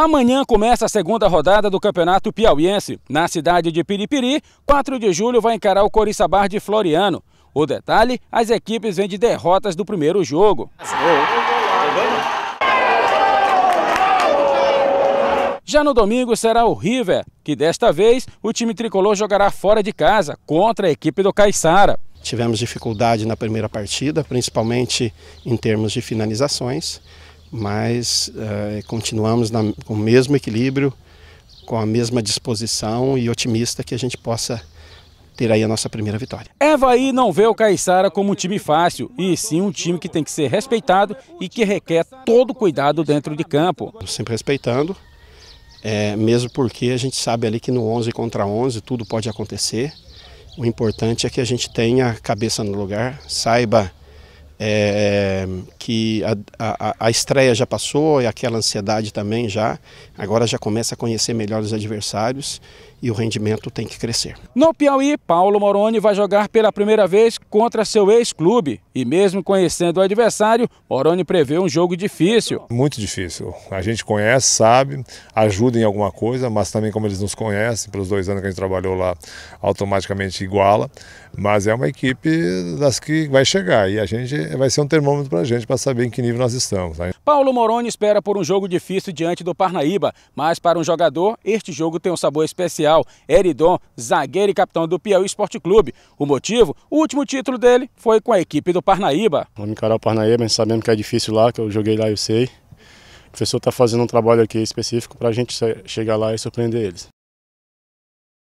Amanhã começa a segunda rodada do Campeonato Piauiense. Na cidade de Piripiri, 4 de julho vai encarar o Coriçabar de Floriano. O detalhe, as equipes vêm de derrotas do primeiro jogo. Já no domingo será o River, que desta vez o time tricolor jogará fora de casa contra a equipe do Caixara. Tivemos dificuldade na primeira partida, principalmente em termos de finalizações mas eh, continuamos na, com o mesmo equilíbrio, com a mesma disposição e otimista que a gente possa ter aí a nossa primeira vitória. Evaí não vê o Caiçara como um time fácil, e sim um time que tem que ser respeitado e que requer todo cuidado dentro de campo. Sempre respeitando, é, mesmo porque a gente sabe ali que no 11 contra 11 tudo pode acontecer. O importante é que a gente tenha a cabeça no lugar, saiba é, que a, a, a, estreia já passou e aquela ansiedade também já. Agora já começa a conhecer melhor os adversários e o rendimento tem que crescer. No Piauí, Paulo Moroni vai jogar pela primeira vez contra seu ex-clube. E mesmo conhecendo o adversário, Moroni prevê um jogo difícil. Muito difícil. A gente conhece, sabe, ajuda em alguma coisa, mas também como eles nos conhecem, pelos dois anos que a gente trabalhou lá, automaticamente iguala. Mas é uma equipe das que vai chegar e a gente vai ser um termômetro para a gente para saber em que nível nós estamos. Né? Paulo Moroni espera por um jogo difícil diante do Parnaíba, mas para um jogador, este jogo tem um sabor especial. Eridon, zagueiro e capitão do Piauí Esporte Clube. O motivo? O último título dele foi com a equipe do Parnaíba. Vamos encarar Parnaíba, sabendo que é difícil lá, que eu joguei lá, eu sei. O professor está fazendo um trabalho aqui específico para a gente chegar lá e surpreender eles.